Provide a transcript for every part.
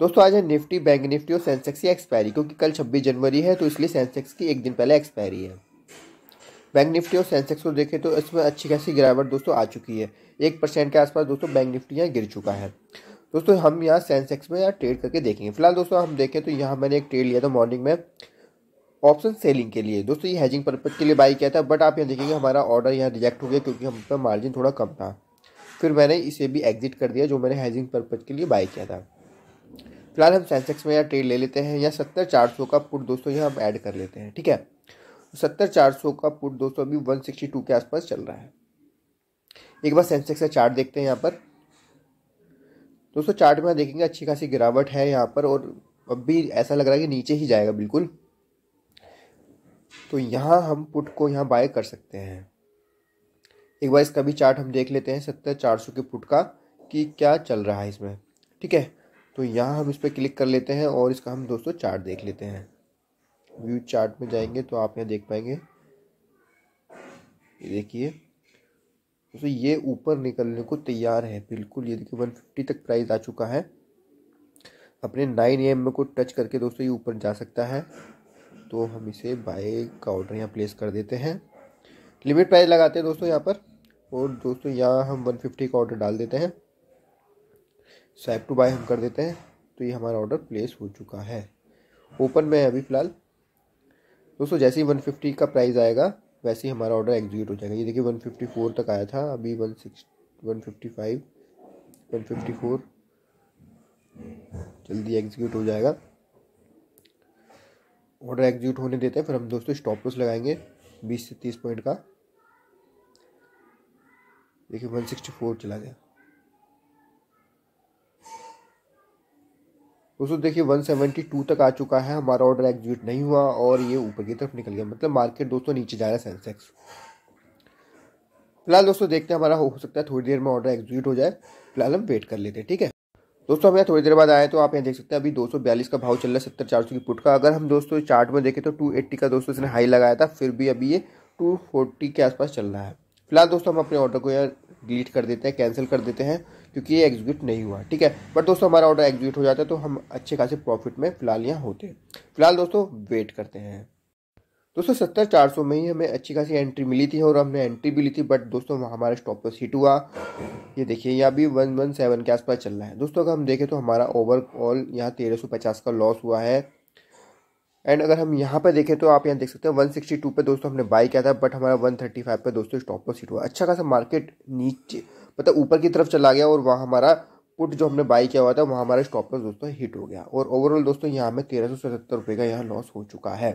दोस्तों आज है निफ्टी बैंक निफ्टी और सेंसेक्स की एक्सपायरी क्योंकि कल 26 जनवरी है तो इसलिए सेंसेक्स की एक दिन पहले एक्सपायरी है बैंक निफ्टी और सेंसेक्स को देखें तो इसमें अच्छी खासी गिरावट दोस्तों आ चुकी है एक परसेंट के आसपास दोस्तों बैंक निफ्टी यहाँ गिर चुका है दोस्तों हम यहाँ सेंसेक्स में यहाँ ट्रेड करके देखेंगे फिलहाल दोस्तों हम देखें तो यहाँ मैंने एक ट्रेड लिया था मॉर्निंग में ऑप्शन सेलिंग के लिए दोस्तों ये हैजिंग पर्पज के लिए बाई किया था बट आप यहाँ देखेंगे हमारा ऑर्डर यहाँ रिजेक्ट हो गया क्योंकि हम पर मार्जिन थोड़ा कम था फिर मैंने इसे भी एग्जिट कर दिया जो मैंने हैजिंग पर्पज के लिए बाई किया था फिलहाल हम सेंसेक्स में यहाँ ट्रेड ले लेते हैं या सत्तर चार सौ का पुट दोस्तों यहाँ हम ऐड कर लेते हैं ठीक है सत्तर चार सौ का पुट दोस्तों अभी वन सिक्सटी टू के आसपास चल रहा है एक बार सेंसेक्स का चार्ट देखते हैं यहाँ पर दोस्तों चार्ट में देखेंगे अच्छी खासी गिरावट है यहाँ पर और अब भी ऐसा लग रहा है कि नीचे ही जाएगा बिल्कुल तो यहाँ हम पुट को यहाँ बाय कर सकते हैं एक बार इसका भी चार्ट हम देख लेते हैं सत्तर चार सौ के पुट का कि क्या चल रहा है इसमें ठीक है तो यहाँ हम इस पर क्लिक कर लेते हैं और इसका हम दोस्तों चार्ट देख लेते हैं व्यू चार्ट में जाएंगे तो आप यहाँ देख पाएंगे ये देखिए दोस्तों ये ऊपर निकलने को तैयार है बिल्कुल ये देखिए वन फिफ्टी तक प्राइस आ चुका है अपने नाइन एम को टच करके दोस्तों ये ऊपर जा सकता है तो हम इसे बाय का ऑर्डर यहाँ प्लेस कर देते हैं लिमिट प्राइस लगाते हैं दोस्तों यहाँ पर और दोस्तों यहाँ हम वन फिफ्टी का ऑर्डर डाल देते हैं स्वैप टू बाय हम कर देते हैं तो ये हमारा ऑर्डर प्लेस हो चुका है ओपन में है अभी फ़िलहाल दोस्तों जैसे ही वन फिफ्टी का प्राइस आएगा वैसे ही हमारा ऑर्डर एग्जीक्यूट हो जाएगा ये देखिए वन फिफ्टी फोर तक आया था अभी one one six fifty five one fifty four जल्दी एग्जीक्यूट हो जाएगा ऑर्डर एग्जीक्यूट होने देते हैं फिर हम दोस्तों स्टॉप लॉस लगाएंगे बीस से तीस पॉइंट का देखिए वन सिक्सटी फोर चला गया दोस्तों देखिए 172 तक आ चुका है हमारा ऑर्डर एग्जीक्यूट नहीं हुआ और ये ऊपर की तरफ निकल गया मतलब मार्केट दोस्तों नीचे जा रहा है सेंसेक्स फिलहाल दोस्तों देखते हैं हमारा हो सकता है थोड़ी देर में ऑर्डर एग्जीक्यूट हो जाए फिलहाल हम वेट कर लेते हैं ठीक है दोस्तों हम यहाँ थोड़ी देर बाद आए तो आप यहाँ देख सकते हैं अभी दो का भाव चल रहा है सत्तर चार की पुट का अगर हम दोस्तों चार्ट में देखें तो टू का दोस्तों इसने हाई लगाया था फिर भी अभी ये टू के आसपास चल रहा है फिलहाल दोस्तों हम अपने ऑर्डर को यहाँ डिलीट कर देते हैं कैंसिल कर देते हैं क्योंकि ये एग्जीक्यूट नहीं हुआ ठीक है बट दोस्तों हमारा ऑर्डर एग्जीक्यूट हो जाता है तो हम अच्छे खासे प्रॉफिट में फिलहाल यहाँ होते हैं फिलहाल दोस्तों वेट करते हैं दोस्तों सत्तर चार सौ में ही हमें अच्छी खासी एंट्री मिली थी और हमने एंट्री भी ली थी बट दोस्तों वहाँ हमारा स्टॉप पर सीट हुआ ये देखिए यहाँ भी वन वन सेवन के आसपास चल रहा है दोस्तों अगर हम देखें तो हमारा ओवरऑल यहाँ तेरह सौ पचास का लॉस हुआ है एंड अगर हम यहाँ पर देखें तो आप यहाँ देख सकते हैं वन सिक्सटी टू पर दोस्तों हमने बाई किया था बट हमारा वन थर्टी फाइव पर दोस्तों स्टॉप पर सीट हुआ अच्छा खासा मार्केट नीचे मतलब ऊपर की तरफ चला गया और वहाँ हमारा पुट जो हमने बाई किया हुआ था वहाँ हमारा स्टॉप लॉस दोस्तों हिट हो गया और ओवरऑल दोस्तों यहाँ में तेरह सौ सतहत्तर रुपये का यहाँ लॉस हो चुका है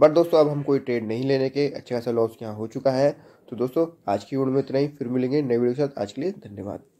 बट दोस्तों अब हम कोई ट्रेड नहीं लेने के अच्छा खासा लॉस यहाँ हो चुका है तो दोस्तों आज की वीडियो में इतना ही फिर मिलेंगे नई वीडियो के साथ आज के लिए धन्यवाद